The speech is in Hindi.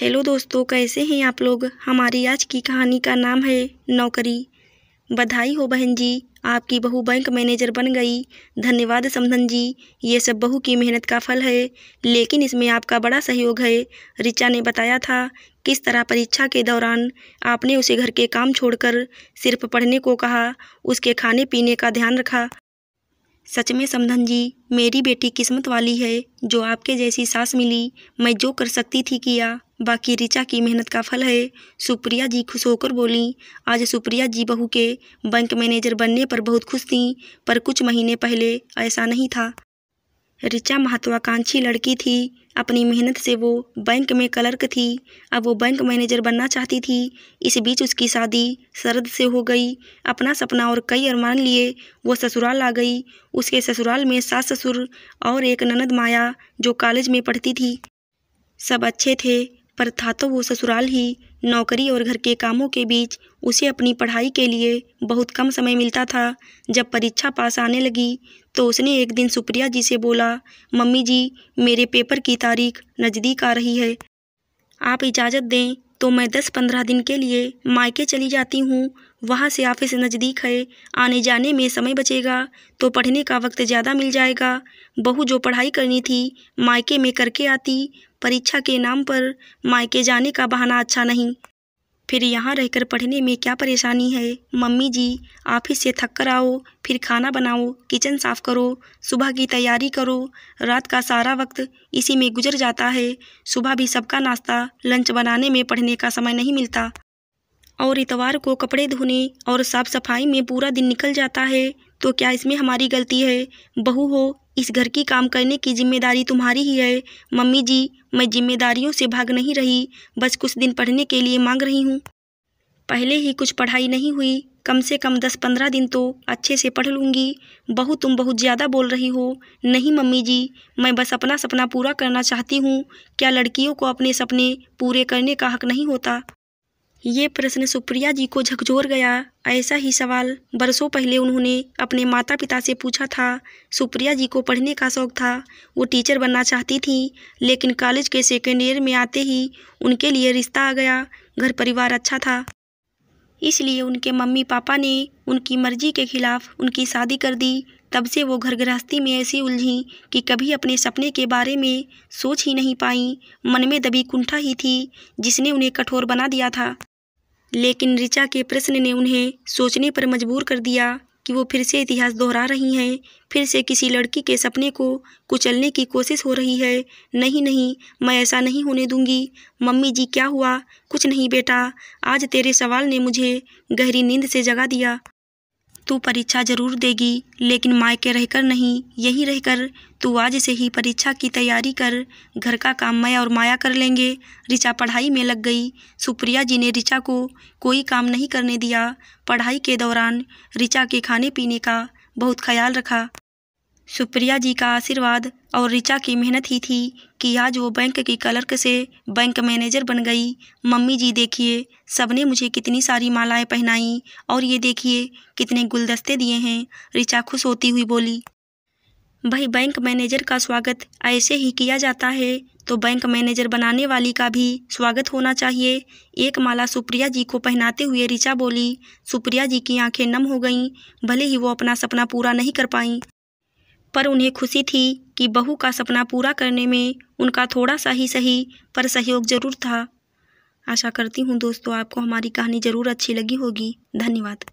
हेलो दोस्तों कैसे हैं आप लोग हमारी आज की कहानी का नाम है नौकरी बधाई हो बहन जी आपकी बहू बैंक मैनेजर बन गई धन्यवाद समधन जी ये सब बहू की मेहनत का फल है लेकिन इसमें आपका बड़ा सहयोग है ऋचा ने बताया था किस तरह परीक्षा के दौरान आपने उसे घर के काम छोड़कर सिर्फ पढ़ने को कहा उसके खाने पीने का ध्यान रखा सच में समधन जी मेरी बेटी किस्मत वाली है जो आपके जैसी सास मिली मैं जो कर सकती थी किया बाकी ऋचा की मेहनत का फल है सुप्रिया जी खुश होकर बोली आज सुप्रिया जी बहू के बैंक मैनेजर बनने पर बहुत खुश थीं पर कुछ महीने पहले ऐसा नहीं था ऋचा महत्वाकांक्षी लड़की थी अपनी मेहनत से वो बैंक में क्लर्क थी अब वो बैंक मैनेजर बनना चाहती थी इस बीच उसकी शादी शरद से हो गई अपना सपना और कई अरमान लिए वो ससुराल आ गई उसके ससुराल में सास ससुर और एक ननद माया जो कॉलेज में पढ़ती थी सब अच्छे थे पर था तो वो ससुराल ही नौकरी और घर के कामों के बीच उसे अपनी पढ़ाई के लिए बहुत कम समय मिलता था जब परीक्षा पास आने लगी तो उसने एक दिन सुप्रिया जी से बोला मम्मी जी मेरे पेपर की तारीख नज़दीक आ रही है आप इजाज़त दें तो मैं दस पंद्रह दिन के लिए मायके चली जाती हूँ वहाँ से ऑफिस नज़दीक है आने जाने में समय बचेगा तो पढ़ने का वक्त ज़्यादा मिल जाएगा बहू जो पढ़ाई करनी थी मायके में करके आती परीक्षा के नाम पर मायके जाने का बहाना अच्छा नहीं फिर यहाँ रहकर पढ़ने में क्या परेशानी है मम्मी जी ऑफिस से थक कर आओ फिर खाना बनाओ किचन साफ करो सुबह की तैयारी करो रात का सारा वक्त इसी में गुजर जाता है सुबह भी सबका नाश्ता लंच बनाने में पढ़ने का समय नहीं मिलता और इतवार को कपड़े धोने और साफ सफाई में पूरा दिन निकल जाता है तो क्या इसमें हमारी गलती है बहू हो इस घर की काम करने की जिम्मेदारी तुम्हारी ही है मम्मी जी मैं जिम्मेदारियों से भाग नहीं रही बस कुछ दिन पढ़ने के लिए मांग रही हूँ पहले ही कुछ पढ़ाई नहीं हुई कम से कम दस पंद्रह दिन तो अच्छे से पढ़ लूँगी बहू तुम बहुत ज़्यादा बोल रही हो नहीं मम्मी जी मैं बस अपना सपना पूरा करना चाहती हूँ क्या लड़कियों को अपने सपने पूरे करने का हक नहीं होता ये प्रश्न सुप्रिया जी को झकझोर गया ऐसा ही सवाल बरसों पहले उन्होंने अपने माता पिता से पूछा था सुप्रिया जी को पढ़ने का शौक था वो टीचर बनना चाहती थी लेकिन कॉलेज के सेकेंड ईयर में आते ही उनके लिए रिश्ता आ गया घर परिवार अच्छा था इसलिए उनके मम्मी पापा ने उनकी मर्जी के खिलाफ उनकी शादी कर दी तब से वो घर गृहस्थी में ऐसी उलझी कि कभी अपने सपने के बारे में सोच ही नहीं पाई मन में दबी कुंठा ही थी जिसने उन्हें कठोर बना दिया था लेकिन ऋचा के प्रश्न ने उन्हें सोचने पर मजबूर कर दिया कि वो फिर से इतिहास दोहरा रही हैं फिर से किसी लड़की के सपने को कुचलने की कोशिश हो रही है नहीं नहीं मैं ऐसा नहीं होने दूंगी मम्मी जी क्या हुआ कुछ नहीं बेटा आज तेरे सवाल ने मुझे गहरी नींद से जगा दिया तू परीक्षा जरूर देगी लेकिन मायके रहकर नहीं यहीं रहकर तू आज से ही परीक्षा की तैयारी कर घर का काम मैं और माया कर लेंगे ऋचा पढ़ाई में लग गई सुप्रिया जी ने ऋचा को कोई काम नहीं करने दिया पढ़ाई के दौरान ऋचा के खाने पीने का बहुत ख्याल रखा सुप्रिया जी का आशीर्वाद और ऋचा की मेहनत ही थी कि आज वो बैंक की क्लर्क से बैंक मैनेजर बन गई मम्मी जी देखिए सबने मुझे कितनी सारी मालाएं पहनाई और ये देखिए कितने गुलदस्ते दिए हैं ऋचा खुश होती हुई बोली भाई बैंक मैनेजर का स्वागत ऐसे ही किया जाता है तो बैंक मैनेजर बनाने वाली का भी स्वागत होना चाहिए एक माला सुप्रिया जी को पहनाते हुए ऋचा बोली सुप्रिया जी की आंखें नम हो गईं भले ही वो अपना सपना पूरा नहीं कर पाईं पर उन्हें खुशी थी कि बहू का सपना पूरा करने में उनका थोड़ा सा ही सही पर सहयोग जरूर था आशा करती हूँ दोस्तों आपको हमारी कहानी ज़रूर अच्छी लगी होगी धन्यवाद